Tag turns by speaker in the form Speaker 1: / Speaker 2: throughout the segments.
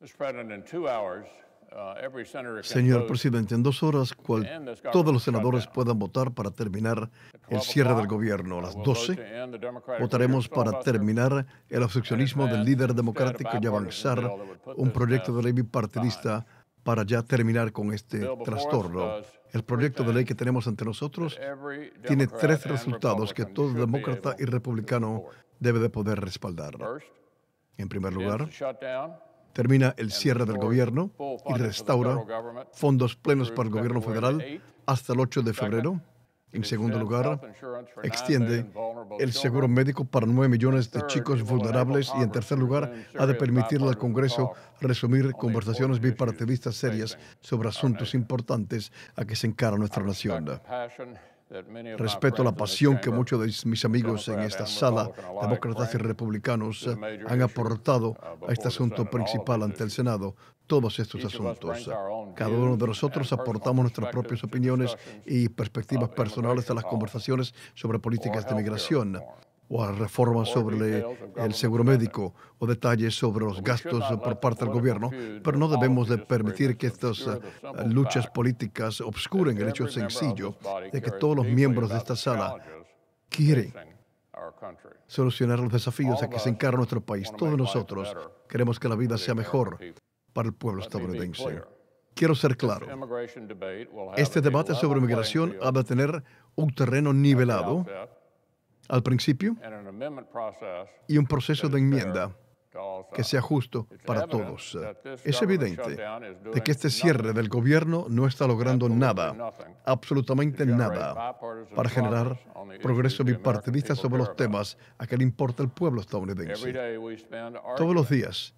Speaker 1: Uh, Señor presidente, en dos horas cual, todos los senadores puedan votar para terminar el cierre del gobierno. A las 12 votaremos para terminar el obstruccionismo del líder democrático y avanzar un proyecto de ley bipartidista para ya terminar con este trastorno. El proyecto de ley que tenemos ante nosotros tiene tres resultados que todo demócrata y republicano debe de poder respaldar. En primer lugar, termina el cierre del gobierno y restaura fondos plenos para el gobierno federal hasta el 8 de febrero. En segundo lugar, extiende el seguro médico para 9 millones de chicos vulnerables y en tercer lugar, ha de permitirle al Congreso resumir conversaciones bipartidistas serias sobre asuntos importantes a que se encara nuestra nación. Respeto la pasión que muchos de mis amigos en esta sala, demócratas y republicanos, eh, han uh, aportado a este asunto principal ante el Senado, todos estos asuntos. Eh. Cada uno de nosotros aportamos nuestras propias opiniones y perspectivas personales a las conversaciones sobre políticas de migración, o a reformas sobre el seguro médico o detalles sobre los gastos por parte del gobierno, pero no debemos de permitir que estas eh, luchas políticas obscuren el hecho sencillo de que todos los miembros de esta sala quieren solucionar los desafíos a que se encara nuestro país. Todos nosotros queremos que la vida sea mejor para el pueblo estadounidense. Quiero ser claro, este debate sobre migración ha de tener un terreno nivelado al principio y un proceso de enmienda que sea justo para todos. Es evidente que este cierre del gobierno no está logrando nada, absolutamente nada, para generar progreso bipartidista sobre los temas a que le importa el pueblo estadounidense. Todos los días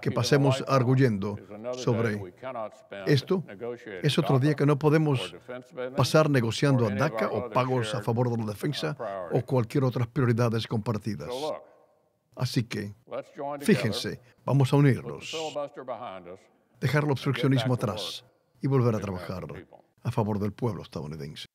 Speaker 1: que pasemos arguyendo sobre esto. Es otro día que no podemos pasar negociando a DACA o pagos a favor de la uh, defensa o cualquier otras prioridades compartidas. Así que, fíjense, vamos a unirnos, dejar el obstruccionismo atrás y volver a trabajar a favor del pueblo estadounidense.